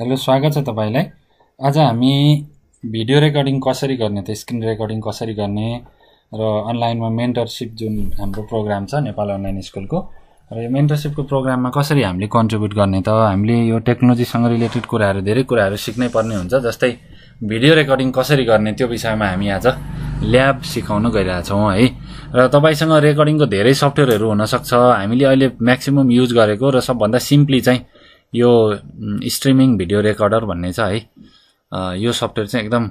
hello स्वागत छ तपाईँलाई आज हामी भिडियो रेकर्डिङ कसरी गर्ने त स्क्रिन रेकर्डिङ कसरी गर्ने र अनलाइनमा मेन्टरसिप जुन हाम्रो प्रोग्राम छ नेपाल अनलाइन स्कुलको र यो मेन्टरसिपको प्रोग्राममा कसरी हामीले कन्ट्रिब्युट गर्ने त हामीले यो टेक्नोलोजीसँग रिलेटेड कुराहरू धेरै कुराहरू सिक्नै पर्ने हुन्छ जस्तै भिडियो रेकर्डिङ कसरी गर्ने त्यो विषयमा हामी आज ल्याब सिकाउन गइरहेछौँ है र तपाईँसँग रेकर्डिङको धेरै सफ्टवेयरहरू हुनसक्छ हामीले अहिले म्याक्सिमम् युज गरेको र सबभन्दा सिम्पली चाहिँ यो स्ट्रिमिङ भिडियो रेकर्डर भन्ने छ है यो सफ्टवेयर चाहिँ एकदम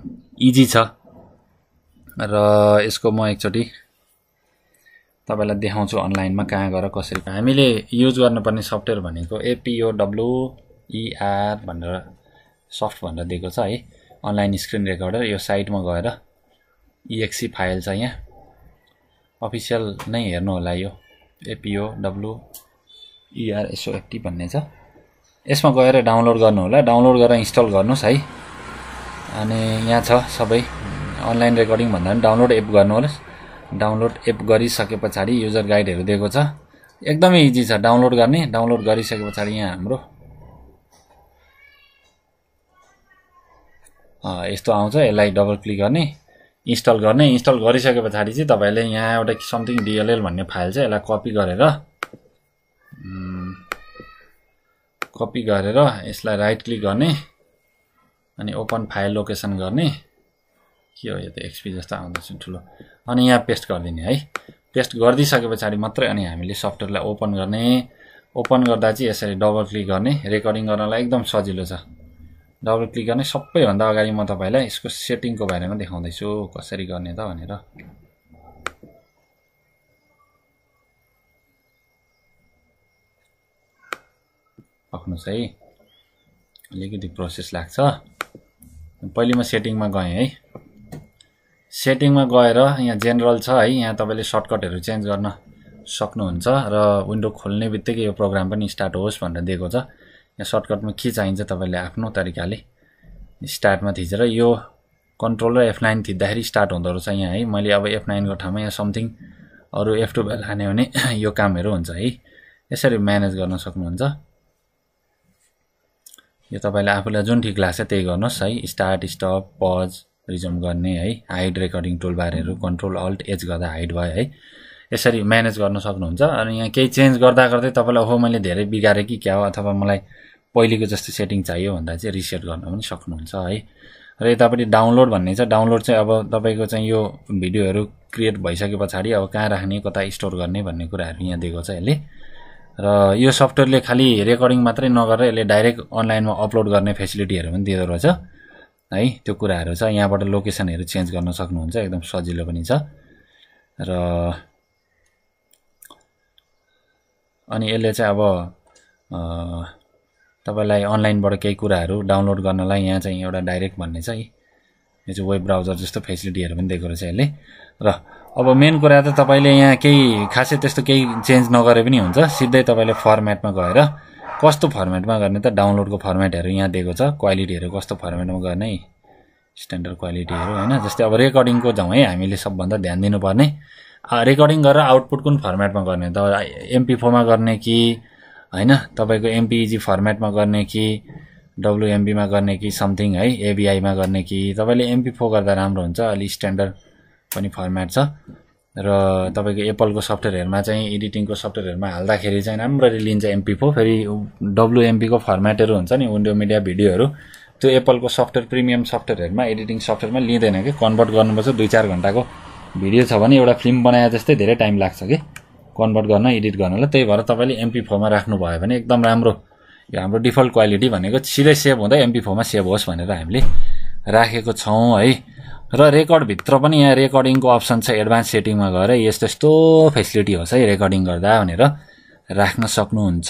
इजी छ र यसको म एकचोटि तपाईँलाई देखाउँछु अनलाइनमा कहाँ गएर कसरी हामीले युज गर्नुपर्ने सफ्टवेयर भनेको एपिओ डब्लुइआर e भनेर सफ्ट भनेर दिएको छ है अनलाइन स्क्रिन रेकर्डर यो साइटमा गएर इएक्सी e फाइल e छ यहाँ अफिसियल नै हेर्नु होला यो एपिओ डब्लुइआरएसओएफटी भन्ने छ यसमा गएर डाउनलोड गर्नु होला डाउनलोड गरेर इन्स्टल गर्नुहोस् है अनि यहाँ छ सबै अनलाइन रेकर्डिङ भन्दा पनि डाउनलोड एप गर्नुहोस् डाउनलोड एप गरिसके पछाडि युजर गाइडहरू दिएको छ एकदमै इजी छ डाउनलोड गर्ने डाउनलोड गरिसके पछाडि यहाँ हाम्रो यस्तो आउँछ यसलाई डबल क्लिक गर्ने इन्स्टल गर्ने इन्स्टल गरिसके पछाडि चाहिँ तपाईँले यहाँ एउटा समथिङ डिएलएल भन्ने फाइल छ यसलाई कपी गरेर कपी गरेर यसलाई राइट क्लिक गर्ने अनि ओपन फाइल लोकेसन गर्ने के हो यो त एक्सपी जस्तो आउँदैछ ठुलो अनि यहाँ पेस्ट गरिदिने है पेस्ट गरिदिइसके पछाडि मात्रै अनि हामीले सफ्टवेयरलाई ओपन गर्ने ओपन गर्दा चाहिँ यसरी डबल क्लिक गर्ने रेकर्डिङ गर्नलाई एकदम सजिलो छ डबल क्लिक गर्ने सबैभन्दा अगाडि म तपाईँलाई यसको सेटिङको बारेमा देखाउँदैछु कसरी गर्ने त भनेर सक्नुहोस् है अलिकति प्रोसेस लाग्छ पहिले म सेटिङमा गएँ है सेटिङमा गएर यहाँ जेनरल छ है यहाँ तपाईँले सर्टकटहरू चेन्ज गर्न सक्नुहुन्छ र विन्डो खोल्ने बित्तिकै यो प्रोग्राम पनि स्टार्ट होस् भनेर दिएको छ यहाँ सर्टकटमा के चाहिन्छ तपाईँले आफ्नो तरिकाले स्टार्टमा थिचेर यो कन्ट्रोल र एफ नाइन थिच्दाखेरि स्टार्ट हुँदो रहेछ यहाँ है मैले अब एफ नाइनको ठाउँमा यहाँ समथिङ अरू एफ टुवेल्भ हाने भने यो कामहरू हुन्छ है यसरी म्यानेज गर्न सक्नुहुन्छ यो तपाईँलाई आफूलाई जुन ठिक लाग्छ त्यही गर्नुहोस् है स्टार्ट स्टप पज रिजम गर्ने है हाइड रेकर्डिङ बारेहरू कन्ट्रोल अल्ट एज गर्दा हाइड भयो है यसरी म्यानेज गर्न सक्नुहुन्छ अनि यहाँ केही चेन्ज गर्दा गर्दै तपाईँलाई हो मैले धेरै बिगारेँ कि क्या हो अथवा मलाई पहिलेको जस्तो सेटिङ चाहियो भन्दा चाहिँ रिसेट गर्न पनि सक्नुहुन्छ है र यतापट्टि डाउनलोड भन्ने छ डाउनलोड चाहिँ अब तपाईँको चाहिँ यो भिडियोहरू क्रिएट भइसके पछाडि अब कहाँ राख्ने कता स्टोर गर्ने भन्ने कुराहरू यहाँ दिएको छ यसले र यो सफ्टवेयरले खालि रेकर्डिङ मात्रै नगरेर यसले डाइरेक्ट अनलाइनमा अपलोड गर्ने फेसिलिटीहरू पनि दिँदो रहेछ है त्यो कुराहरू छ यहाँबाट लोकेसनहरू चेन्ज गर्न सक्नुहुन्छ एकदम सजिलो पनि छ र अनि यसले चाहिँ अब तपाईँलाई अनलाइनबाट केही कुराहरू डाउनलोड गर्नलाई यहाँ चाहिँ एउटा डाइरेक्ट भन्ने छ है यो चाहिँ वेब ब्राउजर जस्तो फेसिलिटीहरू पनि दिएको रहेछ यसले र अब मेन कुरा त तपाईँले यहाँ केही खासै त्यस्तो केही चेन्ज नगरे पनि हुन्छ सिधै तपाईँले फर्मेटमा गएर कस्तो फर्मेटमा गर्ने त डाउनलोडको फर्मेटहरू यहाँ दिएको छ क्वालिटीहरू कस्तो फर्मेटमा गर्ने स्ट्यान्डर्ड क्वालिटीहरू होइन जस्तै अब रेकर्डिङको जाउँ है हामीले सबभन्दा ध्यान दिनुपर्ने रेकर्डिङ गरेर आउटपुट कुन फर्मेटमा गर्ने त एमपी फोरमा गर्ने कि होइन तपाईँको एमपिजी फर्मेटमा e गर्ने कि डब्लुएमबीमा गर्ने कि समथिङ है एबिआईमा गर्ने कि तपाईँले एमपी फोर गर्दा राम्रो हुन्छ अलि स्ट्यान्डर्ड पनि फर्मेट छ र तपाईँको एप्पलको सफ्टवेयरहरूमा चाहिँ एडिटिङको सफ्टवेयरहरूमा हाल्दाखेरि चाहिँ राम्ररी लिन्छ एमपी फो फेरि डब्लुएमपीको फर्मेटहरू हुन्छ नि विन्डो मिडिया भिडियोहरू त्यो एप्पलको सफ्टवेयर प्रिमियम सफ्टवेयरहरूमा एडिटिङ सफ्टवेयरमा लिँदैन कि कन्भर्ट गर्नुपर्छ दुई चार घन्टाको भिडियो छ भने एउटा फिल्म बनाए जस्तै धेरै टाइम लाग्छ कि कन्भर्ट गर्न एडिट गर्नलाई त्यही भएर तपाईँले एमपी फोरमा राख्नुभयो भने एकदम राम्रो यो हाम्रो डिफल्ट क्वालिटी भनेको सिधै सेभ हुँदै एमपी फोरमा सेभ होस् भनेर हामीले राखेको छौँ है र रेकर्डभित्र पनि यहाँ रेकर्डिङको अप्सन छ एडभान्स सेटिङमा गएर यस्तो यस्तो फेसिलिटी होस् है रेकर्डिङ गर्दा भनेर राख्न सक्नुहुन्छ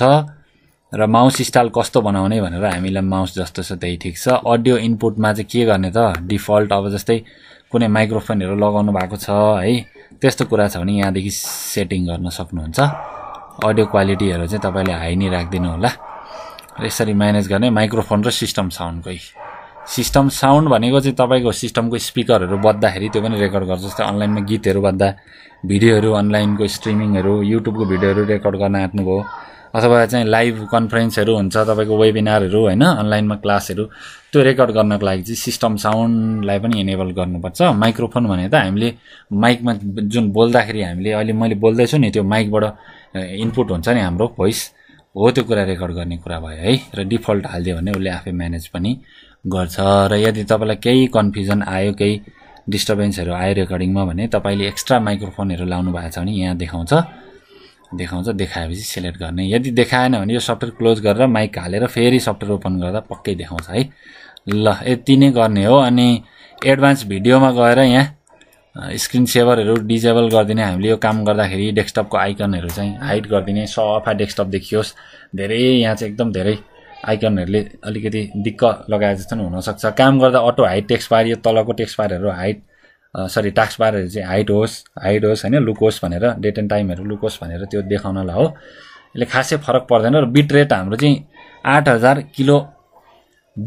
र माउस स्टाइल कस्तो बनाउने भनेर हामीलाई माउस जस्तो छ त्यही ठिक छ अडियो इनपुटमा चाहिँ के गर्ने त डिफल्ट अब जस्तै कुनै माइक्रोफोनहरू लगाउनु भएको छ है त्यस्तो कुरा छ भने यहाँदेखि सेटिङ गर्न सक्नुहुन्छ अडियो क्वालिटीहरू चाहिँ तपाईँले हाई नै राखिदिनु होला र यसरी म्यानेज गर्ने माइक्रोफोन र सिस्टम साउन्डकै सिस्टम साउन्ड भनेको चाहिँ तपाईँको सिस्टमको स्पिकरहरू बज्दाखेरि त्यो पनि रेकर्ड गर्छ जस्तै अनलाइनमा गीतहरू बज्दा भिडियोहरू अनलाइनको स्ट्रिमिङहरू युट्युबको भिडियोहरू रेकर्ड गर्न आँट्नुभयो अथवा चाहिँ लाइभ कन्फरेन्सहरू हुन्छ तपाईँको वेबिनारहरू होइन अनलाइनमा क्लासहरू त्यो रेकर्ड गर्नको लागि चाहिँ सिस्टम साउन्डलाई पनि इनेबल गर्नुपर्छ माइक्रोफोन भने त हामीले माइकमा जुन बोल्दाखेरि हामीले अहिले मैले बोल्दैछु नि त्यो माइकबाट इनपुट हुन्छ नि हाम्रो भोइस हो त्यो कुरा रेकर्ड गर्ने कुरा भयो है र डिफल्ट हालिदियो भने उसले आफै म्यानेज पनि गर्छ र यदि तपाईँलाई केही कन्फ्युजन आयो केही डिस्टर्बेन्सहरू आयो रेकर्डिङमा भने तपाईँले एक्स्ट्रा माइक्रोफोनहरू लाउनु भएको छ भने यहाँ देखाउँछ देखाउँछ देखाएपछि सेलेक्ट गर्ने यदि देखाएन भने यो सफ्टवेयर क्लोज गरेर माइक हालेर फेरि सफ्टवेयर ओपन गर्दा पक्कै देखाउँछ है ल यति नै गर्ने हो अनि एडभान्स भिडियोमा गएर यहाँ स्क्रिन सेभरहरू डिजेबल गरिदिने हामीले यो काम गर्दाखेरि डेस्कटपको आइकनहरू चाहिँ हाइट गरिदिने सफा डेस्कटप देखियोस् धेरै यहाँ चाहिँ एकदम धेरै आइकनहरूले अलिकति दिक्क लगाए जस्तो पनि हुनसक्छ काम गर्दा अटो हाइट टेक्स्ट यो तलको टेक्स्ट पारहरू हाइट सरी टास्क पारहरू चाहिँ हाइट होस् हाइट होस् होइन लुकोस् भनेर डेट एन्ड टाइमहरू लुकोस् भनेर त्यो देखाउनलाई हो यसले खासै फरक पर्दैन र बिट रेट हाम्रो चाहिँ आठ हजार 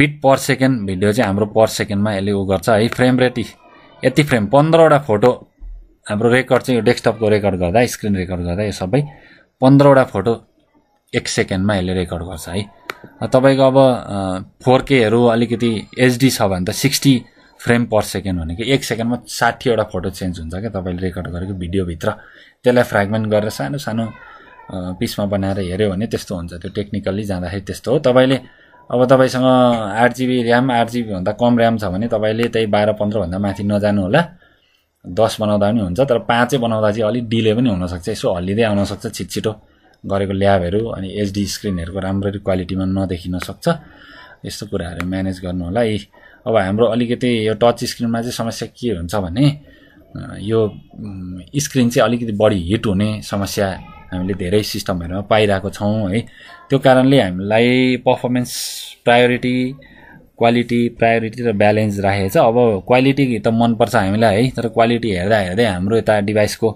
kilobit per second video चाहिँ हाम्रो पर सेकेन्डमा यसले उ गर्छ है फ्रेम रेट यति फ्रेम पन्ध्रवटा फोटो हाम्रो रेकर्ड चाहिँ यो डेस्कटपको रेकर्ड गर्दा स्क्रिन रेकर्ड गर्दा यो सबै पन्ध्रवटा फोटो एक सेकेन्डमा यसले रेकर्ड गर्छ है तपाईँको अब फोर केहरू अलिकति एचडी छ भने त सिक्सटी फ्रेम पर सेकेन्ड भनेको एक सेकेन्डमा साठीवटा फोटो चेन्ज हुन्छ क्या तपाईँले रेकर्ड गरेको भिडियोभित्र त्यसलाई फ्रेगमेन्ट गरेर सानो सानो पिसमा बनाएर हेऱ्यो भने त्यस्तो हुन्छ त्यो टेक्निकल्ली जाँदाखेरि त्यस्तो हो तपाईँले अब तपाईँसँग आठ जिबी ऱ्याम आठ जिबीभन्दा कम ऱ्याम छ भने तपाईँले त्यही बाह्र पन्ध्रभन्दा माथि नजानु होला दस बनाउँदा पनि हुन्छ तर पाँचै बनाउँदा चाहिँ अलिक डिले पनि हुनसक्छ यसो हल्लिँदै आउनसक्छ छिटो गरेको ल्याबहरू अनि एचडी स्क्रिनहरूको राम्ररी क्वालिटीमा नदेखिन सक्छ यस्तो कुराहरू म्यानेज गर्नु होला है अब हाम्रो अलिकति यो टच स्क्रिनमा चाहिँ समस्या के हुन्छ भने यो स्क्रिन चाहिँ अलिकति बढी हिट हुने समस्या हामीले धेरै सिस्टमहरूमा पाइरहेको छौँ है त्यो कारणले हामीलाई पर्फर्मेन्स प्रायोरिटी क्वालिटी प्रायोरिटी र ब्यालेन्स राखेको छ अब क्वालिटी त मनपर्छ हामीलाई है तर क्वालिटी हेर्दा हेर्दै हाम्रो यता डिभाइसको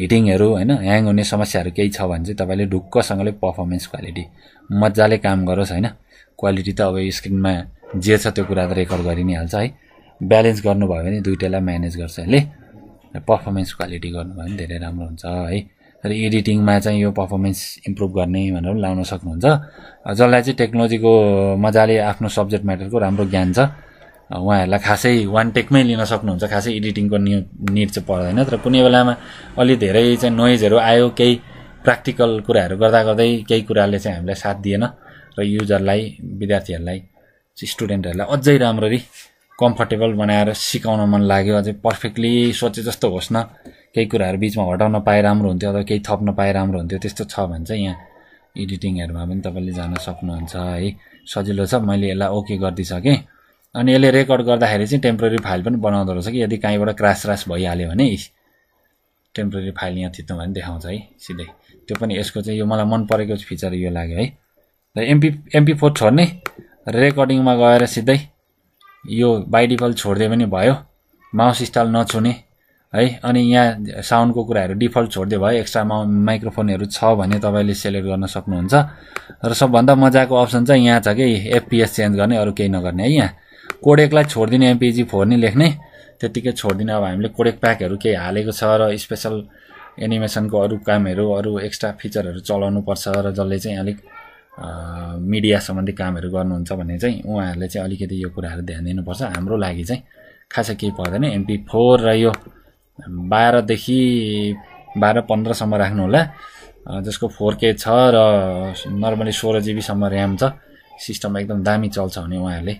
हिटिङहरू होइन ह्याङ हुने समस्याहरू केही छ भने चाहिँ तपाईँले ढुक्कसँगले पर्फर्मेन्स क्वालिटी मजाले काम गरोस् होइन क्वालिटी त अब स्क्रिनमा जे छ त्यो कुरा त रेकर्ड गरि नै हाल्छ है ब्यालेन्स गर्नुभयो भने दुइटालाई म्यानेज गर्छ यसले पर्फर्मेन्स क्वालिटी गर्नुभयो भने धेरै राम्रो हुन्छ है र एडिटिङमा चाहिँ यो पर्फर्मेन्स इम्प्रुभ गर्ने भनेर पनि लाउन सक्नुहुन्छ जसलाई चाहिँ टेक्नोलोजीको मजाले आफ्नो सब्जेक्ट म्याटरको राम्रो ज्ञान छ उहाँहरूलाई खासै वान टेकमै लिन सक्नुहुन्छ खासै एडिटिङको नि निड चाहिँ पर्दैन तर कुनै बेलामा अलि धेरै चाहिँ नोइजहरू आयो केही प्र्याक्टिकल कुराहरू गर्दा गर्दै केही कुराले चाहिँ हामीलाई साथ दिएन र युजरलाई विद्यार्थीहरूलाई स्टुडेन्टहरूलाई अझै राम्ररी कम्फर्टेबल बनाएर सिकाउन मन लाग्यो अझै पर्फेक्टली सोचे जस्तो होस् न केही कुराहरू बिचमा हटाउन पाए राम्रो हुन्थ्यो अथवा केही थप्न पाए राम्रो हुन्थ्यो त्यस्तो छ भने चाहिँ यहाँ एडिटिङहरूमा पनि तपाईँले जान सक्नुहुन्छ है सजिलो छ मैले यसलाई ओके गरिदिइसकेँ अनि यसले रेकर्ड गर्दाखेरि चाहिँ टेम्पोरेरी फाइल पनि बनाउँदो रहेछ कि यदि कहीँबाट क्रास क्रास भइहाल्यो भने टेम्पोरेरी फाइल यहाँ थित्नु भने देखाउँछ है सिधै त्यो पनि यसको चाहिँ यो मलाई मन परेको फिचर यो लाग्यो है र एमपी एमपी फोर छोड्ने रेकर्डिङमा गएर सिधै यो बाइडिफल छोडिदियो भने भयो माउस स्टाइल नछुने है अनि यहाँ साउन्डको कुराहरू डिफल्ट छोडिदियो भयो एक्स्ट्रा माउ माइक्रोफोनहरू छ भने तपाईँले सेलेक्ट गर्न सक्नुहुन्छ र सबभन्दा मजाको अप्सन चाहिँ यहाँ छ कि एफपिएस चेन्ज गर्ने अरू केही नगर्ने है यहाँ कोडेकलाई छोडिदिने एमपिजी फोर नै लेख्ने त्यतिकै छोडिदिने अब हामीले कोडेक प्याकहरू केही हालेको छ र स्पेसल एनिमेसनको अरू कामहरू अरू एक्स्ट्रा फिचरहरू पर्छ र जसले चाहिँ अलिक मिडिया सम्बन्धी कामहरू गर्नुहुन्छ भने चाहिँ उहाँहरूले चाहिँ अलिकति यो कुराहरू ध्यान दिनुपर्छ हाम्रो लागि चाहिँ खासै केही पर्दैन एमपी फोर र यो बाह्रदेखि बाह्र पन्ध्रसम्म राख्नु होला जसको फोर के छ र नर्मली सोह्र जिबीसम्म ऱ्याम छ सिस्टम एकदम दामी चल्छ भने उहाँहरूले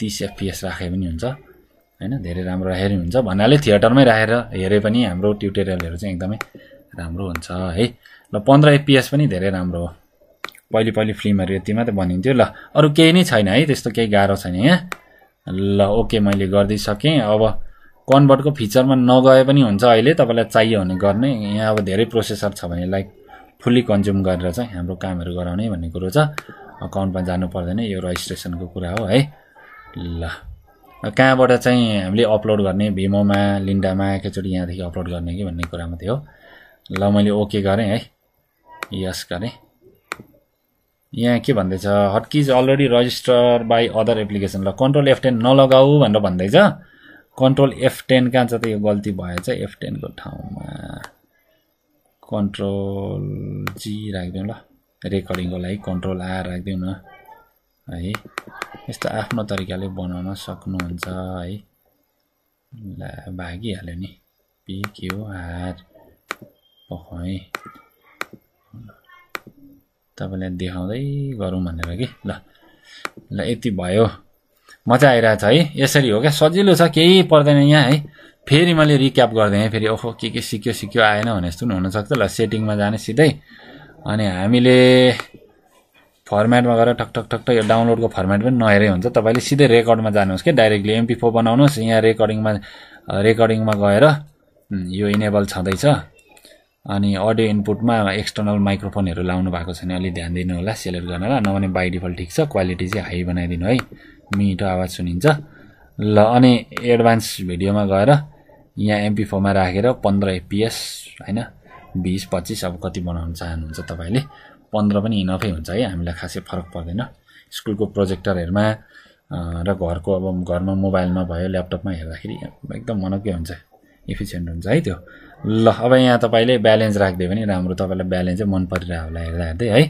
तिस एफपिएस राखे पनि हुन्छ होइन धेरै राम्रो राखेर हुन्छ भन्नाले थिएटरमै राखेर हेरे पनि हाम्रो ट्युटोरियलहरू चाहिँ एकदमै राम्रो हुन्छ है ल पन्ध्र एफपिएस पनि धेरै राम्रो हो पहिले पहिले फिल्महरू यति मात्रै भनिन्थ्यो ल अरू केही नै छैन है त्यस्तो केही गाह्रो छैन यहाँ ल ओके मैले गरिदिइसकेँ अब कन्भर्टको फिचरमा नगए पनि हुन्छ अहिले तपाईँलाई चाहियो भने गर्ने यहाँ अब धेरै प्रोसेसर छ भने लाइक फुल्ली कन्ज्युम गरेर चाहिँ हाम्रो कामहरू गराउने भन्ने कुरो छ अकाउन्टमा जानु पर्दैन यो रजिस्ट्रेसनको कुरा हो है ल कहाँबाट चाहिँ हामीले अपलोड गर्ने भिमोमा लिन्डामा एकैचोटि यहाँदेखि अपलोड गर्ने कि भन्ने कुरामा थियो ल मैले ओके गरेँ है यस गरेँ यहाँ के भन्दैछ hotkeys already registered by other application ल कन्ट्रोल एफ टेन नलगाऊ भनेर भन्दैछ कन्ट्रोल एफ टेन कहाँ छ त यो गल्ती भएछ एफ टेनको ठाउँमा कन्ट्रोल जी राखिदिउँ ल रेकर्डिङको लागि कन्ट्रोल आर राखिदिउँ न है यस्तो आफ्नो तरिकाले बनाउन सक्नुहुन्छ है ल भागिहाल्यो नि पिक्युआर है तपाईँलाई देखाउँदै गरौँ भनेर कि ल ल यति भयो मजा आइरहेछ है यसरी हो क्या सजिलो छ केही पर्दैन यहाँ है फेरि मैले रिक्याप गरिदिएँ फेरि ओहो के के सिक्यो सिक्यो आएन भने जस्तो पनि हुनसक्छ ल सेटिङमा जाने सिधै अनि हामीले फर्मेटमा गएर ठक ठक यो डाउनलोडको फर्मेट पनि नहेरै हुन्छ तपाईँले सिधै रेकर्डमा जानुहोस् कि डाइरेक्टली एमपी फोर बनाउनुहोस् यहाँ रेकर्डिङमा रेकर्डिङमा गएर यो इनेबल छँदैछ अनि अडियो इनपुटमा एक्सटर्नल माइक्रोफोनहरू लाउनु भएको छ छैन अलिक ध्यान दिनु होला सेलेक्ट गरेर नभने डिफल्ट ठिक छ क्वालिटी चाहिँ हाई बनाइदिनु है मिठो आवाज सुनिन्छ ल अनि एडभान्स भिडियोमा गएर यहाँ एमपी फोरमा राखेर पन्ध्र एपिएस होइन बिस पच्चिस अब कति बनाउनु चाहनुहुन्छ तपाईँले पन्ध्र पनि इनफै हुन्छ है हामीलाई खासै फरक पर्दैन स्कुलको प्रोजेक्टरहरूमा र घरको अब घरमा मोबाइलमा भयो ल्यापटपमा हेर्दाखेरि एकदम मनकै हुन्छ इफिसियन्ट हुन्छ है त्यो ल अब यहाँ तपाईँले ब्यालेन्स राखिदियो भने राम्रो तपाईँलाई ब्यालेन्सै मन परिरहेको होला हेर्दा हेर्दै है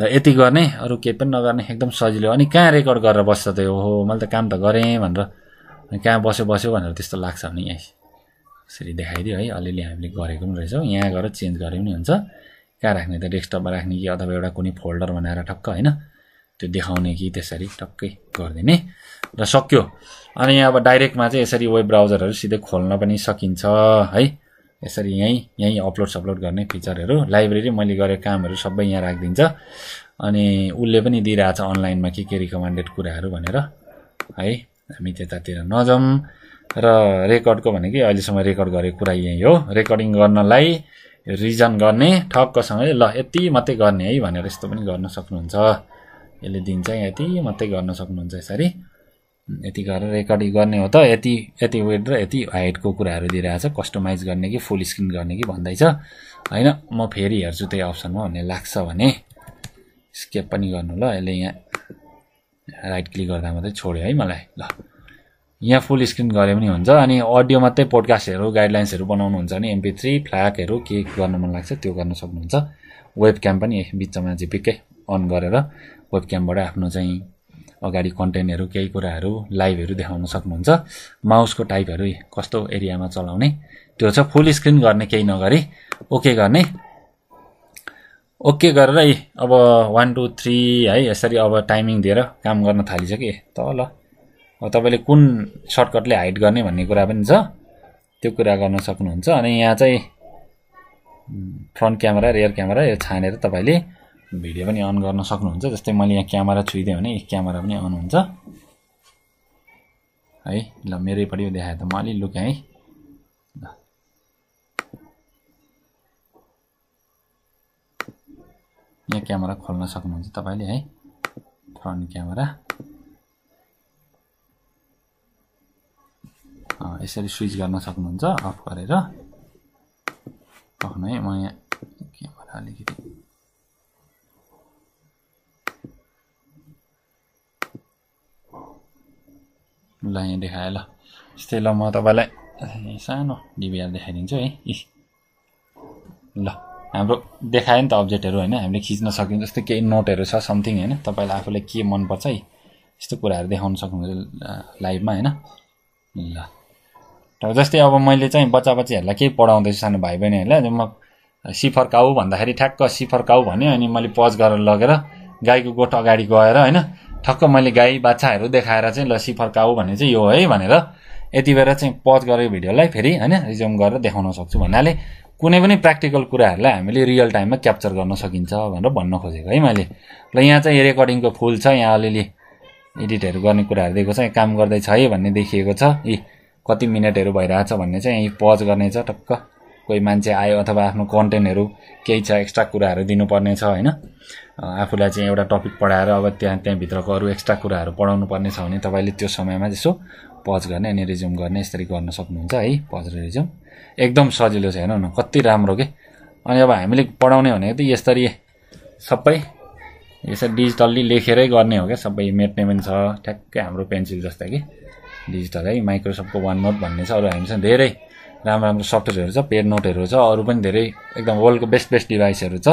र यति गर्ने अरू केही पनि नगर्ने एकदम सजिलो अनि कहाँ रेकर्ड गरेर बस्छ त ओहो हो मैले त काम त गरेँ भनेर कहाँ बस्यो बस्यो भनेर त्यस्तो लाग्छ भने यहाँ यसरी देखाइदियो है अलिअलि हामीले गरेको पनि रहेछौँ यहाँ गएर चेन्ज गरे पनि हुन्छ कहाँ राख्ने त डेस्कटपमा राख्ने कि अथवा एउटा कुनै फोल्डर बनाएर ठक्क होइन त्यो देखाउने कि त्यसरी टक्कै गरिदिने र सक्यो अनि अब डाइरेक्टमा चाहिँ यसरी वेब ब्राउजरहरू सिधै खोल्न पनि सकिन्छ है यसरी यहीँ यहीँ अपलोड सपलोड गर्ने फिचरहरू लाइब्रेरी मैले गरेको कामहरू सबै यहाँ राखिदिन्छ अनि उसले पनि दिइरहेछ अनलाइनमा के के रिकमेन्डेड कुराहरू भनेर है हामी त्यतातिर नजाउँ र रेकर्डको भने कि अहिलेसम्म रेकर्ड गरेको कुरा यहीँ हो रेकर्डिङ गर्नलाई रिजन गर्ने ठक्कसँगै ल यति मात्रै गर्ने है भनेर यस्तो पनि गर्न सक्नुहुन्छ यसले दिन्छ यति मात्रै गर्न सक्नुहुन्छ यसरी यति गरेर रेकर्डिङ गर्ने हो त यति यति वेट र यति हाइटको कुराहरू छ कस्टमाइज गर्ने कि फुल स्क्रिन गर्ने कि भन्दैछ होइन म फेरि हेर्छु त्यही अप्सनमा भन्ने लाग्छ भने स्केप पनि गर्नु ल यसले यहाँ राइट क्लिक गर्दा मात्रै छोड्यो है मलाई ल यहाँ फुल स्क्रिन गरे पनि हुन्छ अनि अडियो मात्रै पोडकास्टहरू गाइडलाइन्सहरू बनाउनुहुन्छ भने एमपी थ्री फ्ल्याकहरू के गर्नु मन लाग्छ त्यो गर्न सक्नुहुन्छ वेब क्याम्प पनि बिचमा झिपिक्कै अन गरेर वेब क्याम्पबाट आफ्नो चाहिँ अगाडि कन्टेन्टहरू केही कुराहरू लाइभहरू देखाउन सक्नुहुन्छ माउसको टाइपहरू कस्तो एरियामा चलाउने त्यो छ फुल स्क्रिन गर्ने केही नगरी ओके गर्ने ओके गरेर अब वान टू थ्री है यसरी अब टाइमिङ दिएर काम गर्न थालिसके तल तपाईँले कुन सर्टकटले हाइड गर्ने भन्ने कुरा पनि छ त्यो कुरा गर्न सक्नुहुन्छ अनि यहाँ चाहिँ फ्रन्ट क्यामेरा रियर क्यामेरा यो छानेर तपाईँले भिडियो पनि अन गर्न सक्नुहुन्छ जस्तै मैले यहाँ क्यामेरा छुइदिएँ भने क्यामेरा पनि अन हुन्छ है ल मेरैपट्टि देखाएँ त म अलि लुकेँ है ल यहाँ क्यामेरा खोल्न सक्नुहुन्छ तपाईँले है फ्रन्ट क्यामेरा यसरी स्विच गर्न सक्नुहुन्छ अफ गरेर आफ्नो है म यहाँ क्यामेरा अलिकति ल यहाँ देखाएँ ल यस्तै ल म तपाईँलाई सानो डिभिआर देखाइदिन्छु है ल हाम्रो देखायो नि त अब्जेक्टहरू होइन हामीले खिच्न सक्यौँ जस्तो केही नोटहरू छ समथिङ होइन तपाईँलाई आफूलाई के मनपर्छ है यस्तो कुराहरू देखाउन सक्नुहुन्छ लाइभमा होइन ल जस्तै अब मैले चाहिँ बच्चा बच्चीहरूलाई केही पढाउँदैछु सानो भाइ बहिनीहरूलाई म सिफर काउ भन्दाखेरि ठ्याक्क सिफर काउ भने अनि मैले पज गरेर लगेर गाईको गोठ अगाडि गएर होइन ठक्क मैले गाई बाछाहरू देखाएर चाहिँ ल सिफर काउ भने चाहिँ यो है भनेर यति बेला चाहिँ पज गरेको भिडियोलाई फेरि होइन रिज्युम गरेर देखाउन सक्छु भन्नाले कुनै पनि प्र्याक्टिकल कुराहरूलाई हामीले रियल टाइममा क्याप्चर गर्न सकिन्छ भनेर भन्न खोजेको है मैले र यहाँ चाहिँ रेकर्डिङको फुल छ यहाँ अलिअलि एडिटहरू गर्ने कुराहरू दिएको छ काम गर्दैछ है भन्ने देखिएको छ यी कति मिनटहरू भइरहेछ भन्ने चाहिँ यहीँ पज गर्ने छ टक्क कोही मान्छे आयो अथवा आफ्नो कन्टेन्टहरू केही छ एक्स्ट्रा कुराहरू दिनुपर्ने छ होइन आफूलाई चाहिँ एउटा टपिक पढाएर अब त्यहाँ त्यहाँभित्रको अरू एक्स्ट्रा कुराहरू पढाउनु पर्ने छ भने तपाईँले त्यो समयमा त्यसो पज गर्ने अनि रिज्युम गर्ने यसरी गर्न सक्नुहुन्छ है पज र रिज्युम एकदम सजिलो छ हेर्नु न कति राम्रो के अनि अब हामीले पढाउने भनेको त यसरी सबै यसरी डिजिटल्ली लेखेरै गर्ने हो क्या सबै मेट्ने पनि छ ठ्याक्कै हाम्रो पेन्सिल जस्तै कि डिजिटल है माइक्रोसफ्टको वान नोट भन्ने छ अरू हामीसँग धेरै राम्रो राम्रो सफ्टवेयरहरू छ पेड नोटहरू छ अरू पनि धेरै एकदम वर्ल्डको बेस्ट बेस्ट डिभाइसहरू छ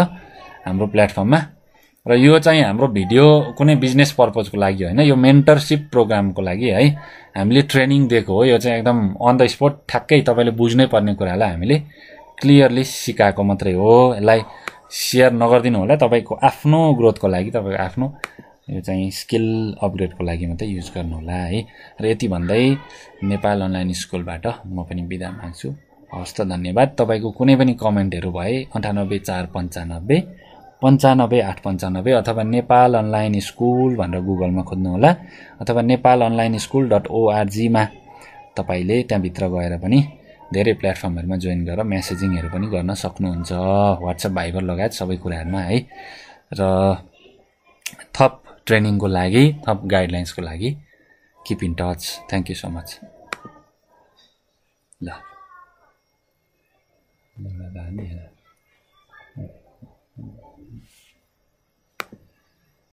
हाम्रो प्लेटफर्ममा र यो चाहिँ हाम्रो भिडियो कुनै बिजनेस पर्पजको लागि होइन यो मेन्टरसिप प्रोग्रामको लागि है हामीले ट्रेनिङ दिएको हो यो चाहिँ एकदम अन द स्पोट ठ्याक्कै तपाईँले बुझ्नै पर्ने कुरालाई हामीले क्लियरली सिकाएको मात्रै हो यसलाई सेयर नगरिदिनु होला तपाईँको आफ्नो ग्रोथको लागि तपाईँको आफ्नो यो चाहिँ स्किल अपग्रेडको लागि मात्रै युज गर्नुहोला है र यति भन्दै नेपाल अनलाइन स्कुलबाट म पनि बिदा माग्छु हवस् त धन्यवाद तपाईँको कुनै पनि कमेन्टहरू भए अन्ठानब्बे चार पन्चानब्बे पन्चानब्बे आठ पन्चानब्बे अथवा नेपाल अनलाइन स्कुल भनेर गुगलमा खोज्नुहोला अथवा नेपाल अनलाइन स्कुल डट ओआरजीमा तपाईँले त्यहाँभित्र गएर पनि धेरै प्लेटफर्महरूमा जोइन गरेर म्यासेजिङहरू पनि गर्न सक्नुहुन्छ वाट्सएप भाइबर लगायत सबै कुराहरूमा है र थप ट्रेनिङको लागि थप गाइडलाइन्सको लागि keep in touch thank you so much ल